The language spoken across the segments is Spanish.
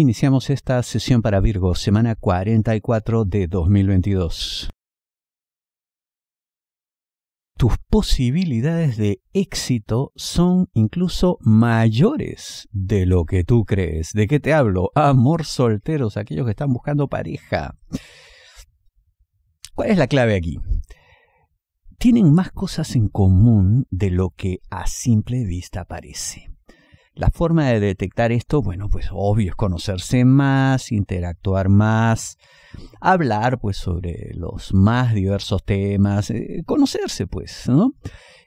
Iniciamos esta sesión para Virgo, semana 44 de 2022. Tus posibilidades de éxito son incluso mayores de lo que tú crees. ¿De qué te hablo? Amor solteros, aquellos que están buscando pareja. ¿Cuál es la clave aquí? Tienen más cosas en común de lo que a simple vista parece. La forma de detectar esto, bueno, pues obvio, es conocerse más, interactuar más, hablar pues sobre los más diversos temas, eh, conocerse pues, ¿no?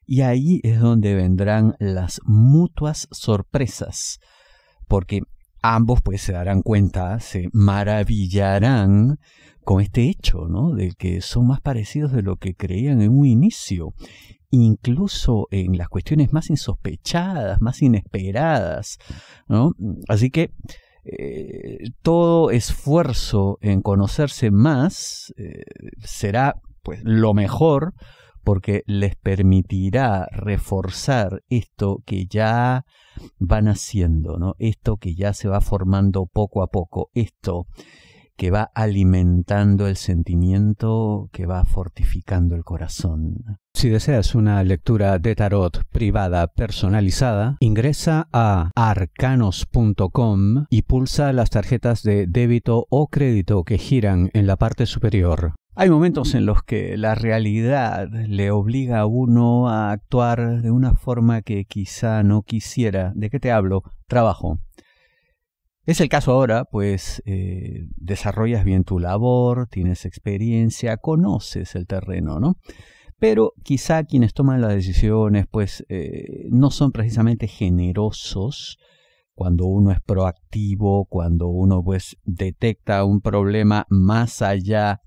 Y ahí es donde vendrán las mutuas sorpresas, porque ambos pues se darán cuenta, se maravillarán con este hecho, ¿no? De que son más parecidos de lo que creían en un inicio. Incluso en las cuestiones más insospechadas, más inesperadas, ¿no? Así que eh, todo esfuerzo en conocerse más eh, será pues lo mejor porque les permitirá reforzar esto que ya van haciendo, Esto que ya se va formando poco a poco, esto que va alimentando el sentimiento, que va fortificando el corazón. Si deseas una lectura de tarot privada personalizada, ingresa a arcanos.com y pulsa las tarjetas de débito o crédito que giran en la parte superior. Hay momentos en los que la realidad le obliga a uno a actuar de una forma que quizá no quisiera. ¿De qué te hablo? Trabajo. Es el caso ahora, pues eh, desarrollas bien tu labor, tienes experiencia, conoces el terreno, ¿no? Pero quizá quienes toman las decisiones, pues eh, no son precisamente generosos cuando uno es proactivo, cuando uno pues detecta un problema más allá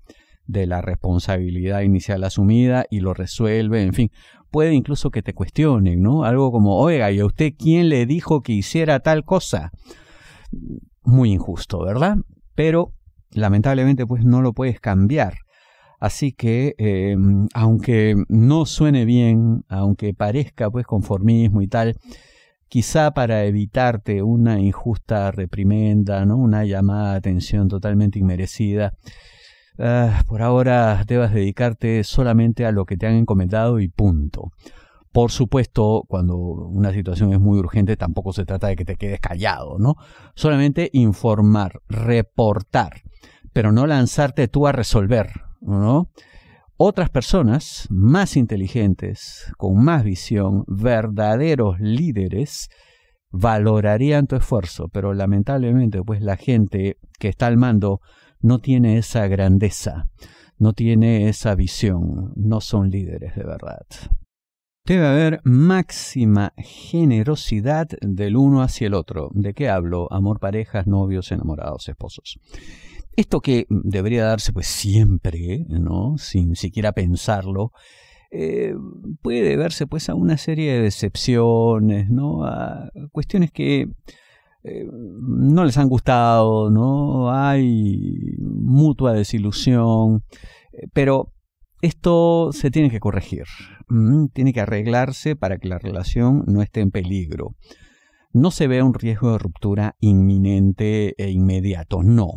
de la responsabilidad inicial asumida y lo resuelve, en fin, puede incluso que te cuestionen, ¿no? Algo como, oiga, ¿y a usted quién le dijo que hiciera tal cosa? Muy injusto, ¿verdad? Pero lamentablemente pues no lo puedes cambiar. Así que, eh, aunque no suene bien, aunque parezca pues conformismo y tal, quizá para evitarte una injusta reprimenda, ¿no? una llamada de atención totalmente inmerecida, Ah, por ahora debas dedicarte solamente a lo que te han encomendado y punto. Por supuesto, cuando una situación es muy urgente, tampoco se trata de que te quedes callado, ¿no? Solamente informar, reportar, pero no lanzarte tú a resolver, ¿no? Otras personas más inteligentes, con más visión, verdaderos líderes, valorarían tu esfuerzo, pero lamentablemente, pues la gente que está al mando no tiene esa grandeza, no tiene esa visión, no son líderes de verdad. Debe haber máxima generosidad del uno hacia el otro. ¿De qué hablo? Amor, parejas, novios, enamorados, esposos. Esto que debería darse pues siempre, ¿no? Sin siquiera pensarlo, eh, puede verse pues a una serie de decepciones, ¿no? A cuestiones que eh, no les han gustado, ¿no? Hay mutua desilusión, eh, pero esto se tiene que corregir, tiene que arreglarse para que la relación no esté en peligro. No se ve un riesgo de ruptura inminente e inmediato, no.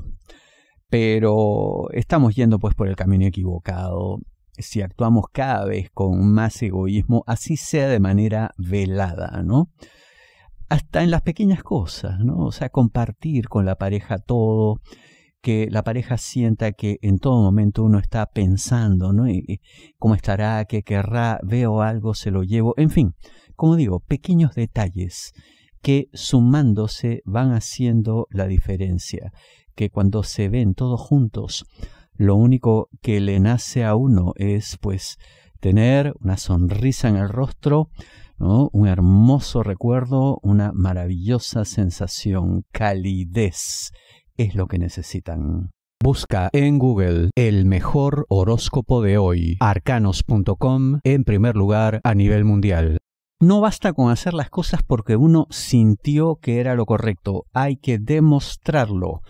Pero estamos yendo pues por el camino equivocado si actuamos cada vez con más egoísmo, así sea de manera velada, ¿no? hasta en las pequeñas cosas, ¿no? O sea, compartir con la pareja todo, que la pareja sienta que en todo momento uno está pensando, ¿no? cómo estará, qué querrá, veo algo, se lo llevo, en fin, como digo, pequeños detalles que sumándose van haciendo la diferencia, que cuando se ven todos juntos, lo único que le nace a uno es pues tener una sonrisa en el rostro, un hermoso recuerdo, una maravillosa sensación, calidez, es lo que necesitan. Busca en Google el mejor horóscopo de hoy, arcanos.com, en primer lugar a nivel mundial. No basta con hacer las cosas porque uno sintió que era lo correcto, hay que demostrarlo.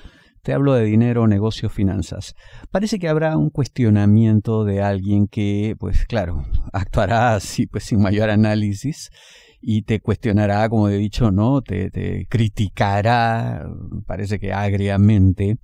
Te hablo de dinero, negocios, finanzas. Parece que habrá un cuestionamiento de alguien que, pues claro, actuará así, pues sin mayor análisis y te cuestionará, como he dicho, ¿no? Te, te criticará, parece que agriamente,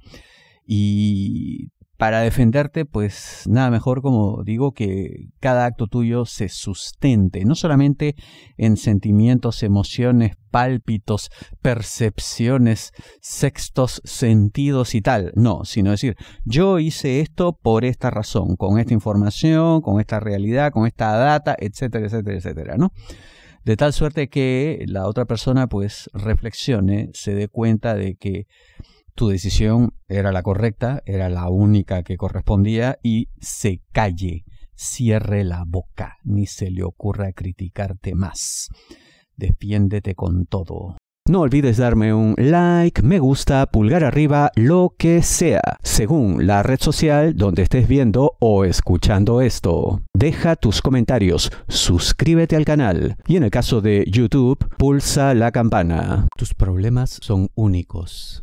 y para defenderte, pues nada mejor como digo que cada acto tuyo se sustente, no solamente en sentimientos, emociones, pálpitos, percepciones, sextos sentidos y tal, no, sino decir, yo hice esto por esta razón, con esta información, con esta realidad, con esta data, etcétera, etcétera, etcétera, ¿no? De tal suerte que la otra persona pues reflexione, se dé cuenta de que tu decisión era la correcta, era la única que correspondía y se calle, cierre la boca, ni se le ocurra criticarte más. Defiéndete con todo. No olvides darme un like, me gusta, pulgar arriba, lo que sea, según la red social donde estés viendo o escuchando esto. Deja tus comentarios, suscríbete al canal y en el caso de YouTube, pulsa la campana. Tus problemas son únicos.